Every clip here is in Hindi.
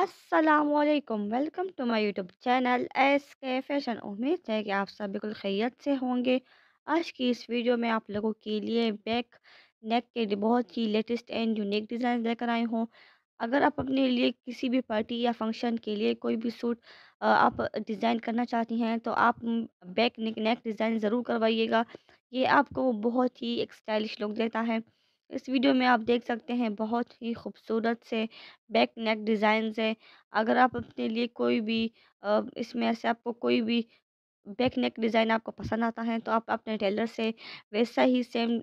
असलकम welcome to my YouTube channel S K fashion उम्मीद है कि आप सब बिल्कुल खैरियत से होंगे आज की इस वीडियो में आप लोगों के लिए बैक नेक के बहुत ही लेटेस्ट एंड यूनिक डिज़ाइन लेकर आए हों अगर आप अपने लिए किसी भी पार्टी या फंक्शन के लिए कोई भी सूट आप डिज़ाइन करना चाहती हैं तो आप बैक नेक डिज़ाइन ज़रूर करवाइएगा ये आपको बहुत ही एक स्टाइलिश लुक देता है इस वीडियो में आप देख सकते हैं बहुत ही खूबसूरत से बैक नेक डिज़ाइन है अगर आप अपने लिए कोई भी इसमें से आपको कोई भी बैक नेक डिज़ाइन आपको पसंद आता है तो आप अपने टेलर से वैसा ही सेम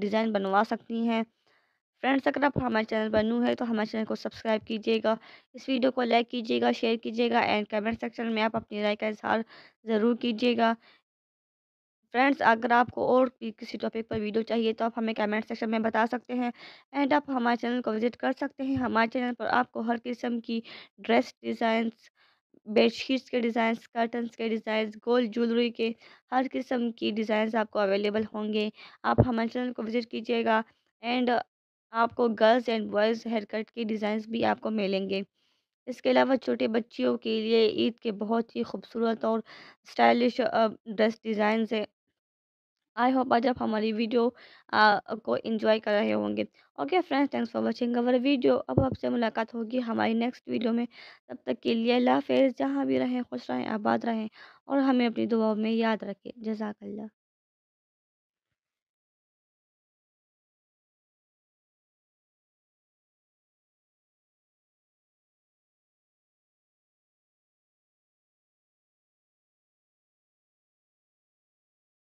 डिज़ाइन बनवा सकती हैं फ्रेंड्स अगर आप हमारे चैनल पर न्यू है तो हमारे चैनल को सब्सक्राइब कीजिएगा इस वीडियो को लाइक कीजिएगा शेयर कीजिएगा एंड कमेंट सेक्शन में आप अपनी राय का इजहार ज़रूर कीजिएगा फ्रेंड्स अगर आपको और भी किसी टॉपिक पर वीडियो चाहिए तो आप हमें कमेंट सेक्शन में बता सकते हैं एंड आप हमारे चैनल को विज़िट कर सकते हैं हमारे चैनल पर आपको हर किस्म की ड्रेस डिज़ाइंस बेडशीट्स के डिज़ाइंस कर्टन्स के डिज़ाइंस गोल्ड ज्वेलरी के हर किस्म की डिज़ाइंस आपको अवेलेबल होंगे आप हमारे चैनल को विज़िट कीजिएगा एंड आपको girls and boys hair cut के डिज़ाइंस भी आपको मिलेंगे इसके अलावा छोटे बच्चियों के लिए ईद के बहुत ही खूबसूरत और स्टाइलिश ड्रेस डिज़ाइन हैं आई होप आज आप हमारी वीडियो आ, को इंजॉय कर रहे होंगे okay friends thanks for watching our video अब आपसे मुलाकात होगी हमारी नेक्स्ट वीडियो में तब तक के लिए लाफेज जहाँ भी रहें खुश रहें आबाद रहें और हमें अपनी दुआओं में याद रखें जजाकल्ला